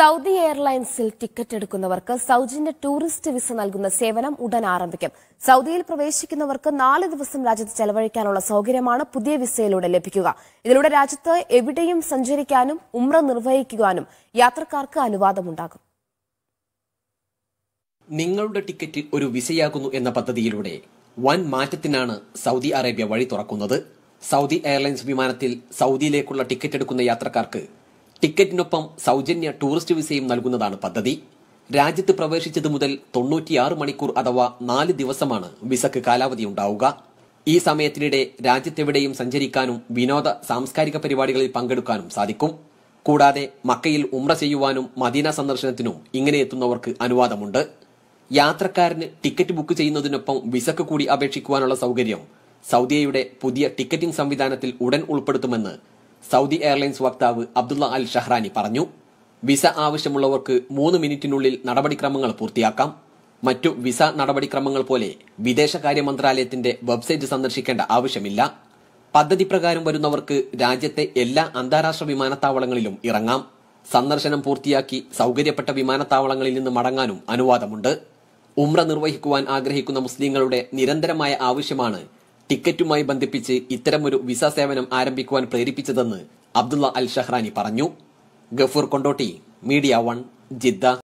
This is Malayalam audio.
സൗദി എയർലൈൻസിൽ ടിക്കറ്റ് എടുക്കുന്നവർക്ക് സൌജന്യ ടൂറിസ്റ്റ് വിസ നൽകുന്ന സേവനം ഉടൻ ആരംഭിക്കും സൗദിയിൽ പ്രവേശിക്കുന്നവർക്ക് നാല് ദിവസം രാജ്യത്ത് ചെലവഴിക്കാനുള്ള സൌകര്യമാണ് പുതിയ വിസയിലൂടെ ലഭിക്കുക ഇതിലൂടെ രാജ്യത്ത് എവിടെയും സഞ്ചരിക്കാനും ഉമ്ര നിർവഹിക്കുവാനും യാത്രക്കാർക്ക് അനുവാദമുണ്ടാകും നിങ്ങളുടെ ടിക്കറ്റ് ഒരു വിസയാകുന്നു എന്ന പദ്ധതിയിലൂടെ വൻ മാറ്റത്തിനാണ് സൗദി അറേബ്യ വഴി തുറക്കുന്നത് സൗദി എയർലൈൻസ് വിമാനത്തിൽ സൗദിയിലേക്കുള്ള ടിക്കറ്റ് എടുക്കുന്ന യാത്രക്കാർക്ക് ടിക്കറ്റിനൊപ്പം സൗജന്യ ടൂറിസ്റ്റ് വിസയും നൽകുന്നതാണ് പദ്ധതി രാജ്യത്ത് പ്രവേശിച്ചത് മുതൽ തൊണ്ണൂറ്റിയാറ് മണിക്കൂർ അഥവാ നാല് ദിവസമാണ് വിസക്ക് കാലാവധി ഉണ്ടാവുക ഈ സമയത്തിനിടെ രാജ്യത്തെവിടെയും സഞ്ചരിക്കാനും വിനോദ സാംസ്കാരിക പരിപാടികളിൽ പങ്കെടുക്കാനും സാധിക്കും കൂടാതെ മക്കയിൽ ഉമ്ര ചെയ്യുവാനും മദീന സന്ദർശനത്തിനും ഇങ്ങനെ എത്തുന്നവർക്ക് അനുവാദമുണ്ട് യാത്രക്കാരന് ടിക്കറ്റ് ബുക്ക് ചെയ്യുന്നതിനൊപ്പം വിസക്ക് കൂടി അപേക്ഷിക്കുവാനുള്ള സൌകര്യം സൗദിയയുടെ പുതിയ ടിക്കറ്റിംഗ് സംവിധാനത്തിൽ ഉടൻ ഉൾപ്പെടുത്തുമെന്ന് സൗദി എയർലൈൻസ് വക്താവ് അബ്ദുള്ള അൽ ഷഹ്റാനി പറഞ്ഞു വിസ ആവശ്യമുള്ളവർക്ക് മൂന്ന് മിനിറ്റിനുള്ളിൽ നടപടിക്രമങ്ങൾ പൂർത്തിയാക്കാം മറ്റു വിസ നടപടിക്രമങ്ങൾ പോലെ വിദേശകാര്യ മന്ത്രാലയത്തിന്റെ വെബ്സൈറ്റ് സന്ദർശിക്കേണ്ട ആവശ്യമില്ല പദ്ധതി പ്രകാരം വരുന്നവർക്ക് രാജ്യത്തെ എല്ലാ അന്താരാഷ്ട്ര വിമാനത്താവളങ്ങളിലും ഇറങ്ങാം സന്ദർശനം പൂർത്തിയാക്കി സൗകര്യപ്പെട്ട വിമാനത്താവളങ്ങളിൽ നിന്ന് മടങ്ങാനും അനുവാദമുണ്ട് ഉമ്ര നിർവഹിക്കുവാൻ ആഗ്രഹിക്കുന്ന മുസ്ലിങ്ങളുടെ നിരന്തരമായ ആവശ്യമാണ് ടിക്കറ്റുമായി ബന്ധിപ്പിച്ച് ഇത്തരമൊരു വിസ സേവനം ആരംഭിക്കുവാൻ പ്രേരിപ്പിച്ചതെന്ന് അബ്ദുള്ള അൽ ഷഹ്റാനി പറഞ്ഞു Gafoor Kondotty media one Jeddah